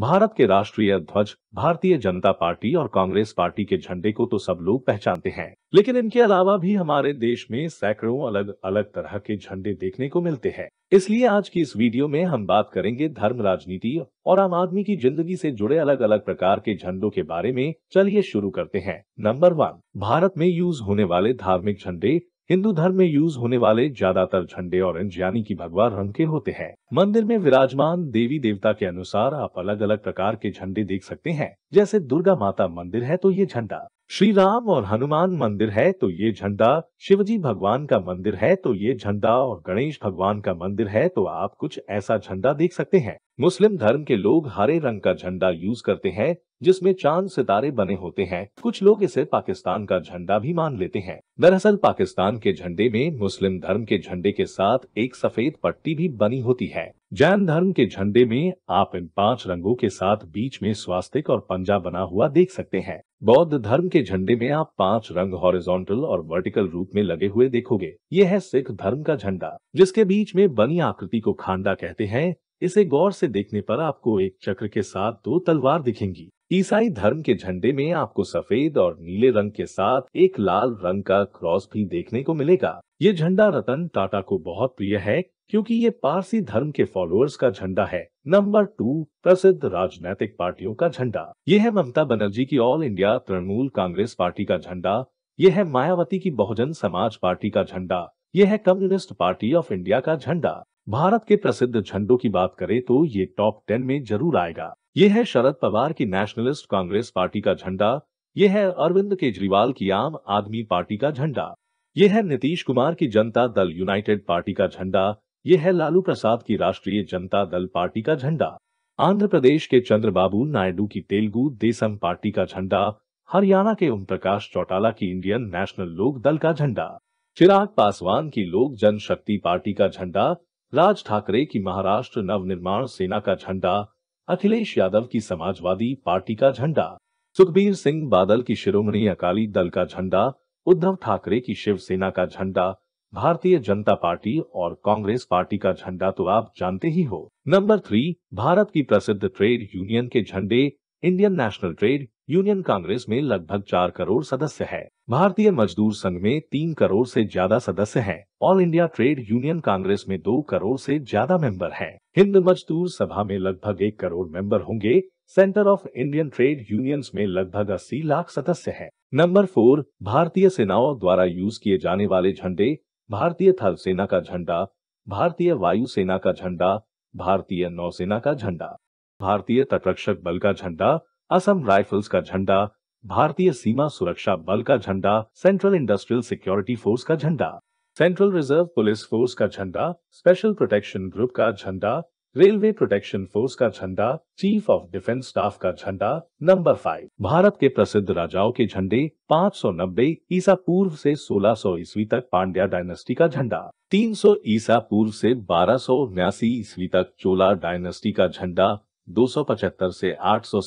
भारत के राष्ट्रीय ध्वज भारतीय जनता पार्टी और कांग्रेस पार्टी के झंडे को तो सब लोग पहचानते हैं लेकिन इनके अलावा भी हमारे देश में सैकड़ों अलग अलग तरह के झंडे देखने को मिलते हैं इसलिए आज की इस वीडियो में हम बात करेंगे धर्म राजनीति और आम आदमी की जिंदगी से जुड़े अलग अलग प्रकार के झंडों के बारे में चलिए शुरू करते हैं नंबर वन भारत में यूज होने वाले धार्मिक झंडे हिंदू धर्म में यूज होने वाले ज्यादातर झंडे ऑरेंज यानी की भगवा रंग के होते हैं मंदिर में विराजमान देवी देवता के अनुसार आप अलग अलग प्रकार के झंडे देख सकते हैं जैसे दुर्गा माता मंदिर है तो ये झंडा श्री राम और हनुमान मंदिर है तो ये झंडा शिवजी भगवान का मंदिर है तो ये झंडा और गणेश भगवान का मंदिर है तो आप कुछ ऐसा झंडा देख सकते हैं मुस्लिम धर्म के लोग हरे रंग का झंडा यूज करते हैं जिसमें चांद सितारे बने होते हैं कुछ लोग इसे पाकिस्तान का झंडा भी मान लेते हैं दरअसल पाकिस्तान के झंडे में मुस्लिम धर्म के झंडे के साथ एक सफेद पट्टी भी बनी होती है जैन धर्म के झंडे में आप इन पांच रंगों के साथ बीच में स्वास्तिक और पंजा बना हुआ देख सकते हैं बौद्ध धर्म के झंडे में आप पांच रंग हॉरिजॉन्टल और वर्टिकल रूप में लगे हुए देखोगे ये है सिख धर्म का झंडा जिसके बीच में बनी आकृति को खांडा कहते हैं इसे गौर से देखने पर आपको एक चक्र के साथ दो तलवार दिखेंगी ईसाई धर्म के झंडे में आपको सफेद और नीले रंग के साथ एक लाल रंग का क्रॉस भी देखने को मिलेगा ये झंडा रतन टाटा को बहुत प्रिय है क्योंकि ये पारसी धर्म के फॉलोअर्स का झंडा है नंबर टू प्रसिद्ध राजनीतिक पार्टियों का झंडा यह है ममता बनर्जी की All India Trinamool Congress party का झंडा यह है मायावती की बहुजन समाज पार्टी का झंडा यह है कम्युनिस्ट पार्टी ऑफ इंडिया का झंडा भारत के प्रसिद्ध झंडों की बात करें तो ये टॉप टेन में जरूर आएगा यह है शरद पवार की नेशनलिस्ट कांग्रेस पार्टी का झंडा यह है अरविंद केजरीवाल की आम आदमी पार्टी का झंडा यह है नीतीश कुमार की जनता दल यूनाइटेड पार्टी का झंडा यह है लालू प्रसाद की राष्ट्रीय जनता दल पार्टी का झंडा आंध्र प्रदेश के चंद्रबाबू नायडू की तेलुगु देशम पार्टी का झंडा हरियाणा के ओम प्रकाश चौटाला की इंडियन नेशनल लोक दल का झंडा चिराग पासवान की लोक जनशक्ति पार्टी का झंडा राज ठाकरे की महाराष्ट्र नवनिर्माण सेना का झंडा अखिलेश यादव की समाजवादी पार्टी का झंडा सुखबीर सिंह बादल की शिरोमणि अकाली दल का झंडा उद्धव ठाकरे की शिवसेना का झंडा भारतीय जनता पार्टी और कांग्रेस पार्टी का झंडा तो आप जानते ही हो नंबर थ्री भारत की प्रसिद्ध ट्रेड यूनियन के झंडे Indian National Trade Union Congress में लगभग चार करोड़ सदस्य है भारतीय मजदूर संघ में तीन करोड़ से ज्यादा सदस्य हैं। All India Trade Union Congress में दो करोड़ से ज्यादा मेंबर हैं। हिंद मजदूर सभा में लगभग एक करोड़ मेंबर होंगे Centre of Indian Trade Unions में लगभग अस्सी लाख सदस्य हैं। नंबर फोर भारतीय सेनाओं द्वारा यूज किए जाने वाले झंडे भारतीय थल सेना का झंडा भारतीय वायुसेना का झंडा भारतीय नौसेना का झंडा भारतीय तटरक्षक बल का झंडा असम राइफल्स का झंडा भारतीय सीमा सुरक्षा बल का झंडा सेंट्रल इंडस्ट्रियल सिक्योरिटी फोर्स का झंडा सेंट्रल रिजर्व पुलिस फोर्स का झंडा स्पेशल प्रोटेक्शन ग्रुप का झंडा रेलवे प्रोटेक्शन फोर्स का झंडा चीफ ऑफ डिफेंस स्टाफ का झंडा नंबर फाइव भारत के प्रसिद्ध राजाओं के झंडे 590 ईसा पूर्व से 1600 ईस्वी तक पांड्या डायनेस्टी का झंडा 300 ईसा पूर्व से बारह सौ ईस्वी तक चोला डायनेस्टी का झंडा 275 से आठ सौ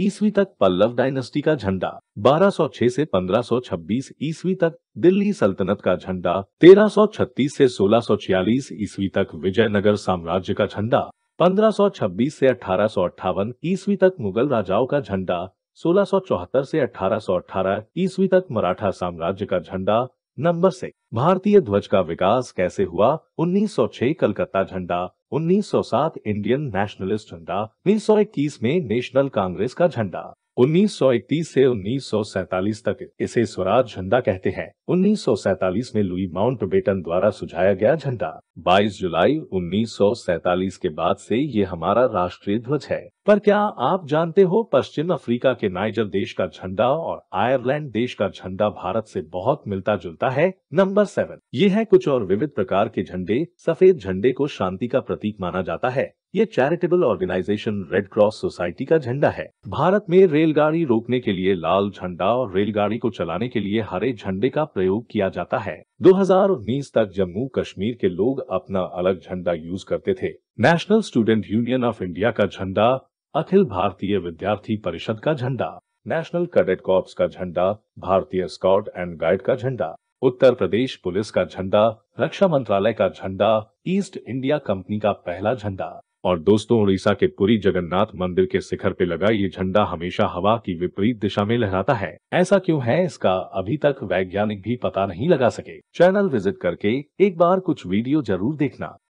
ईस्वी तक पल्लव डायनेस्टी का झंडा 1206 से 1526 ईस्वी तक दिल्ली सल्तनत का झंडा 1336 से 1646 ईस्वी तक विजयनगर साम्राज्य का झंडा 1526 से अठारह ईस्वी तक मुगल राजाओं का झंडा 1674 से 1818 ईस्वी तक मराठा साम्राज्य का झंडा नंबर सिक्स भारतीय ध्वज का विकास कैसे हुआ 1906 कलकत्ता झंडा 1907 इंडियन नेशनलिस्ट झंडा 1921 में नेशनल कांग्रेस का झंडा 1931 से 1947 तक इसे स्वराज झंडा कहते हैं 1947 में लुई माउंट बेटन द्वारा सुझाया गया झंडा 22 जुलाई 1947 के बाद से ये हमारा राष्ट्रीय ध्वज है पर क्या आप जानते हो पश्चिम अफ्रीका के नाइजर देश का झंडा और आयरलैंड देश का झंडा भारत से बहुत मिलता जुलता है नंबर सेवन ये है कुछ और विविध प्रकार के झंडे सफेद झंडे को शांति का प्रतीक माना जाता है ये charitable organisation Red Cross Society का झंडा है भारत में रेलगाड़ी रोकने के लिए लाल झंडा और रेलगाड़ी को चलाने के लिए हरे झंडे का प्रयोग किया जाता है 2019 तक जम्मू कश्मीर के लोग अपना अलग झंडा यूज करते थे National Student Union of India का झंडा अखिल भारतीय विद्यार्थी परिषद का झंडा नेशनल कैडेट कॉर्प्स का झंडा भारतीय स्काउट एंड गाइड का झंडा उत्तर प्रदेश पुलिस का झंडा रक्षा मंत्रालय का झंडा ईस्ट इंडिया कंपनी का पहला झंडा और दोस्तों उड़ीसा के पुरी जगन्नाथ मंदिर के शिखर पे लगा ये झंडा हमेशा हवा की विपरीत दिशा में लहराता है ऐसा क्यों है इसका अभी तक वैज्ञानिक भी पता नहीं लगा सके चैनल विजिट करके एक बार कुछ वीडियो जरूर देखना